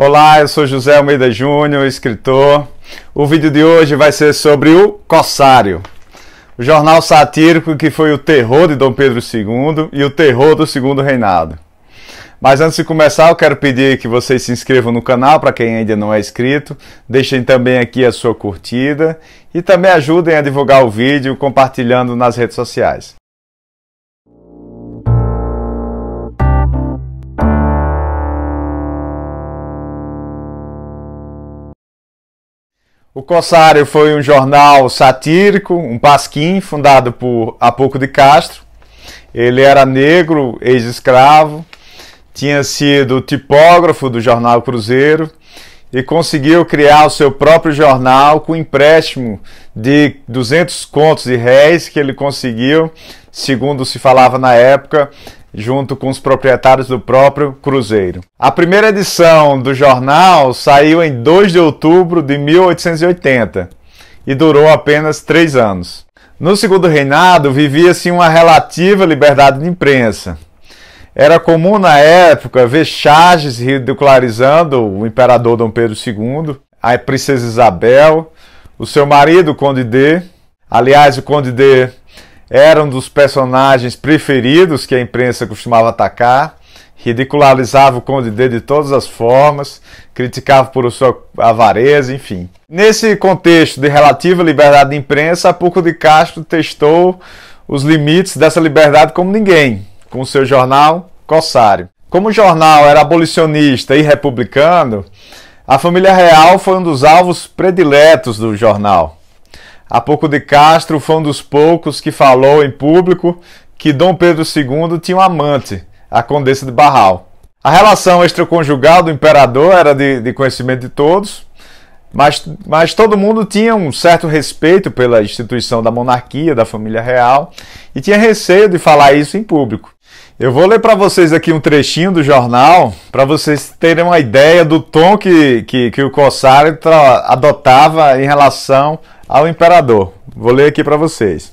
Olá, eu sou José Almeida Júnior, escritor. O vídeo de hoje vai ser sobre o Corsário, o jornal satírico que foi o terror de Dom Pedro II e o terror do Segundo Reinado. Mas antes de começar, eu quero pedir que vocês se inscrevam no canal para quem ainda não é inscrito, deixem também aqui a sua curtida e também ajudem a divulgar o vídeo compartilhando nas redes sociais. O Cossário foi um jornal satírico, um pasquim, fundado por Apoco de Castro. Ele era negro, ex-escravo, tinha sido tipógrafo do jornal Cruzeiro e conseguiu criar o seu próprio jornal com empréstimo de 200 contos de réis que ele conseguiu, segundo se falava na época, junto com os proprietários do próprio cruzeiro. A primeira edição do jornal saiu em 2 de outubro de 1880 e durou apenas três anos. No segundo reinado, vivia-se uma relativa liberdade de imprensa. Era comum na época ver charges ridicularizando o imperador Dom Pedro II, a princesa Isabel, o seu marido, o Conde D. Aliás, o Conde D era um dos personagens preferidos que a imprensa costumava atacar, ridicularizava o Conde D de todas as formas, criticava por sua avareza, enfim. Nesse contexto de relativa liberdade de imprensa, Apuco de Castro testou os limites dessa liberdade como ninguém, com seu jornal Cossário. Como o jornal era abolicionista e republicano, a família real foi um dos alvos prediletos do jornal. Há pouco de Castro foi um dos poucos que falou em público que Dom Pedro II tinha um amante, a Condessa de Barral. A relação extraconjugal do imperador era de, de conhecimento de todos, mas, mas todo mundo tinha um certo respeito pela instituição da monarquia, da família real, e tinha receio de falar isso em público. Eu vou ler para vocês aqui um trechinho do jornal, para vocês terem uma ideia do tom que, que, que o Corsário adotava em relação ao imperador. Vou ler aqui para vocês.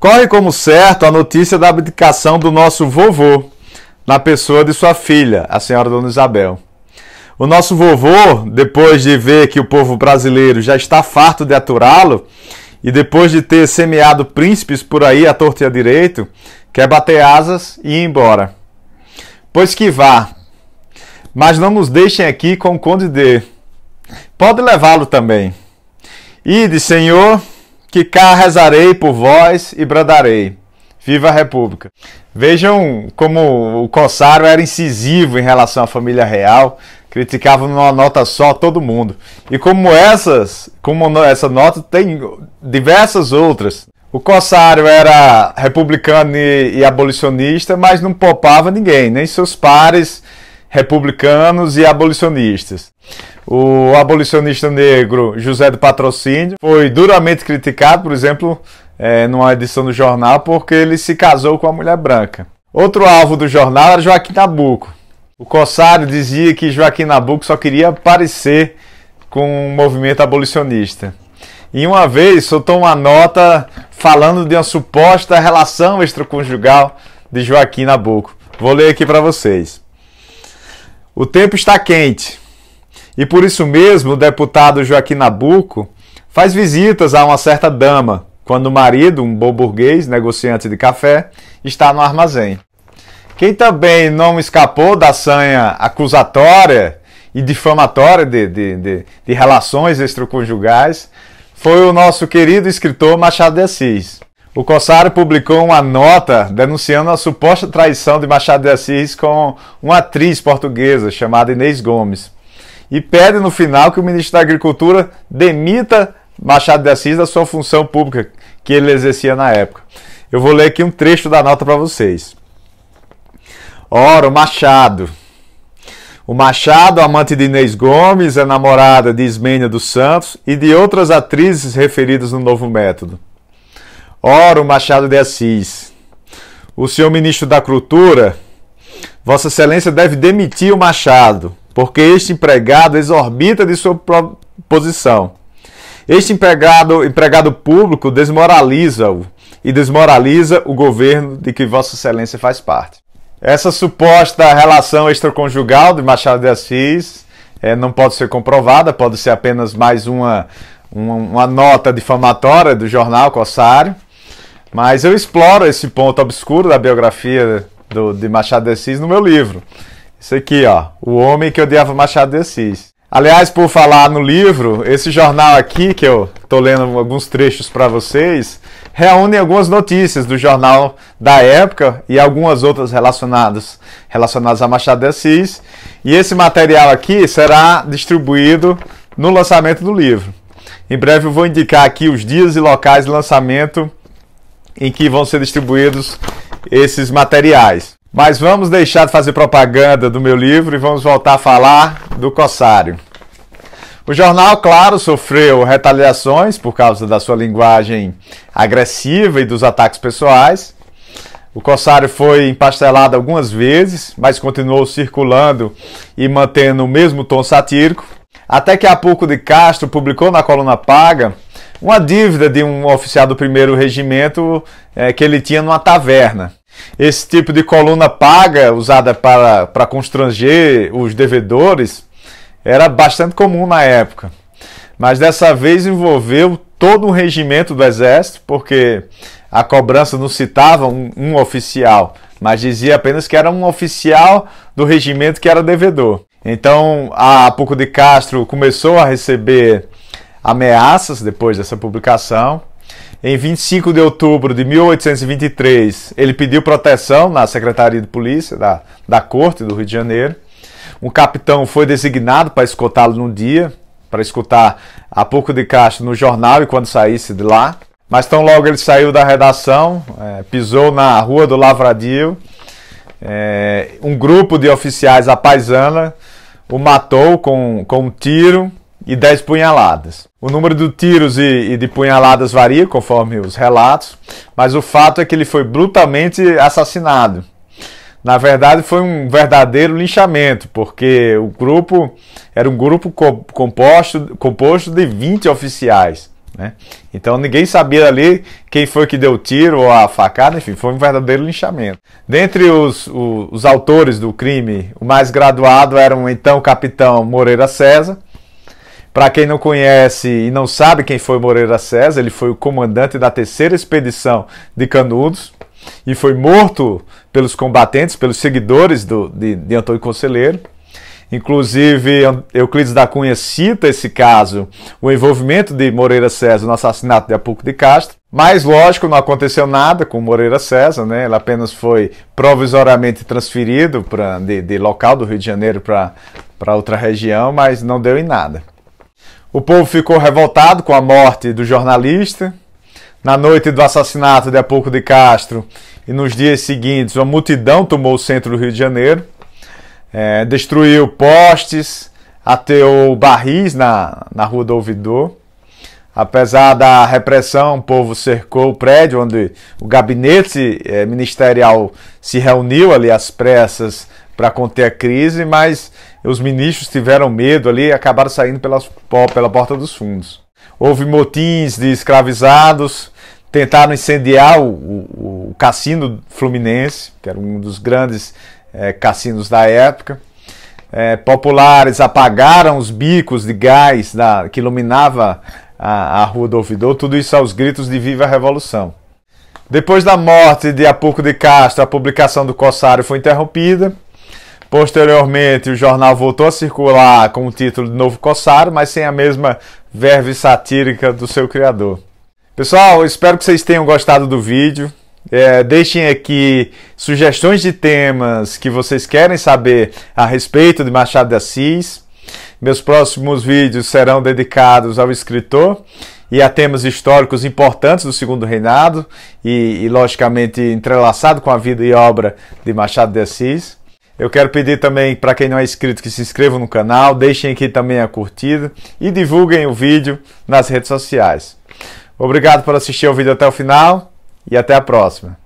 Corre como certo a notícia da abdicação do nosso vovô, na pessoa de sua filha, a senhora Dona Isabel. O nosso vovô, depois de ver que o povo brasileiro já está farto de aturá-lo, e depois de ter semeado príncipes por aí à torta e à direito, quer bater asas e ir embora. Pois que vá, mas não nos deixem aqui com o conde D. Pode levá-lo também. Ide, Senhor, que cá rezarei por vós e bradarei. Viva a República! Vejam como o Cossaro era incisivo em relação à família real, criticava numa nota só todo mundo. E como essas, como essa nota tem diversas outras. O Cossário era republicano e, e abolicionista, mas não poupava ninguém, nem seus pares, republicanos e abolicionistas. O abolicionista negro José do Patrocínio foi duramente criticado, por exemplo, é, numa edição do jornal, porque ele se casou com a mulher branca. Outro alvo do jornal era Joaquim Nabuco. O Corsário dizia que Joaquim Nabuco só queria parecer com o um movimento abolicionista. E uma vez soltou uma nota falando de uma suposta relação extraconjugal de Joaquim Nabuco. Vou ler aqui para vocês. O tempo está quente e por isso mesmo o deputado Joaquim Nabuco faz visitas a uma certa dama quando o marido, um bom burguês, negociante de café, está no armazém. Quem também não escapou da sanha acusatória e difamatória de, de, de, de relações extraconjugais foi o nosso querido escritor Machado de Assis. O Cossário publicou uma nota denunciando a suposta traição de Machado de Assis com uma atriz portuguesa chamada Inês Gomes. E pede no final que o ministro da Agricultura demita Machado de Assis da sua função pública que ele exercia na época. Eu vou ler aqui um trecho da nota para vocês. Ora, o Machado. O Machado, amante de Inês Gomes, é namorada de Ismênia dos Santos e de outras atrizes referidas no Novo Método Ora, o Machado de Assis, o senhor ministro da Cultura, Vossa Excelência deve demitir o Machado, porque este empregado exorbita de sua posição. Este empregado, empregado público desmoraliza-o e desmoraliza o governo de que Vossa Excelência faz parte. Essa suposta relação extraconjugal de Machado de Assis é, não pode ser comprovada, pode ser apenas mais uma, uma, uma nota difamatória do jornal Corsário. Mas eu exploro esse ponto obscuro da biografia do, de Machado de Assis no meu livro. Isso aqui, ó, O Homem que Odiava Machado de Assis. Aliás, por falar no livro, esse jornal aqui que eu tô lendo alguns trechos para vocês, reúne algumas notícias do jornal da época e algumas outras relacionadas relacionadas a Machado de Assis, e esse material aqui será distribuído no lançamento do livro. Em breve eu vou indicar aqui os dias e locais de lançamento em que vão ser distribuídos esses materiais. Mas vamos deixar de fazer propaganda do meu livro e vamos voltar a falar do Cossário. O jornal, claro, sofreu retaliações por causa da sua linguagem agressiva e dos ataques pessoais. O Corsário foi empastelado algumas vezes, mas continuou circulando e mantendo o mesmo tom satírico. Até que a Pulco de Castro publicou na coluna Paga uma dívida de um oficial do primeiro regimento é, que ele tinha numa taverna. Esse tipo de coluna paga, usada para, para constranger os devedores, era bastante comum na época. Mas dessa vez envolveu todo o regimento do exército, porque a cobrança não citava um, um oficial, mas dizia apenas que era um oficial do regimento que era devedor. Então, a Apuco de Castro começou a receber ameaças depois dessa publicação. Em 25 de outubro de 1823, ele pediu proteção na Secretaria de Polícia da, da Corte do Rio de Janeiro. Um capitão foi designado para escutá-lo num dia, para escutar a pouco de Castro no jornal e quando saísse de lá. Mas tão logo ele saiu da redação, é, pisou na rua do Lavradio, é, um grupo de oficiais à paisana o matou com, com um tiro e 10 punhaladas. O número de tiros e, e, de punhaladas varia conforme os relatos, mas o fato é que ele foi brutalmente assassinado. Na verdade, foi um verdadeiro linchamento, porque o grupo era um grupo composto, composto de 20 oficiais. Né? Então ninguém sabia ali quem foi que deu o tiro ou a facada, enfim, foi um verdadeiro linchamento. Dentre os, os, os autores do crime, o mais graduado era o então capitão Moreira César, para quem não conhece e não sabe quem foi Moreira César, ele foi o comandante da terceira expedição de Canudos e foi morto pelos combatentes, pelos seguidores do, de, de Antônio Conselheiro. Inclusive, Euclides da Cunha cita esse caso, o envolvimento de Moreira César no assassinato de Apuco de Castro. Mas, lógico, não aconteceu nada com Moreira César, né? Ele apenas foi provisoriamente transferido pra, de, de local do Rio de Janeiro para outra região, mas não deu em nada. O povo ficou revoltado com a morte do jornalista. Na noite do assassinato de Apolco de Castro e nos dias seguintes, uma multidão tomou o centro do Rio de Janeiro, é, destruiu postes, ateou barris na, na Rua do Ouvidor. Apesar da repressão, o povo cercou o prédio onde o gabinete é, ministerial se reuniu ali às pressas para conter a crise, mas os ministros tiveram medo ali e acabaram saindo pelas, pela porta dos fundos. Houve motins de escravizados, tentaram incendiar o, o, o cassino fluminense, que era um dos grandes é, cassinos da época. É, populares apagaram os bicos de gás da, que iluminava a, a Rua do Ouvidor, tudo isso aos gritos de Viva a Revolução. Depois da morte de Apuco de Castro, a publicação do Corsário foi interrompida Posteriormente, o jornal voltou a circular com o título de Novo Cossaro, mas sem a mesma verve satírica do seu criador. Pessoal, espero que vocês tenham gostado do vídeo. É, deixem aqui sugestões de temas que vocês querem saber a respeito de Machado de Assis. Meus próximos vídeos serão dedicados ao escritor e a temas históricos importantes do Segundo Reinado e, e logicamente, entrelaçado com a vida e obra de Machado de Assis. Eu quero pedir também para quem não é inscrito que se inscreva no canal, deixem aqui também a curtida e divulguem o vídeo nas redes sociais. Obrigado por assistir o vídeo até o final e até a próxima.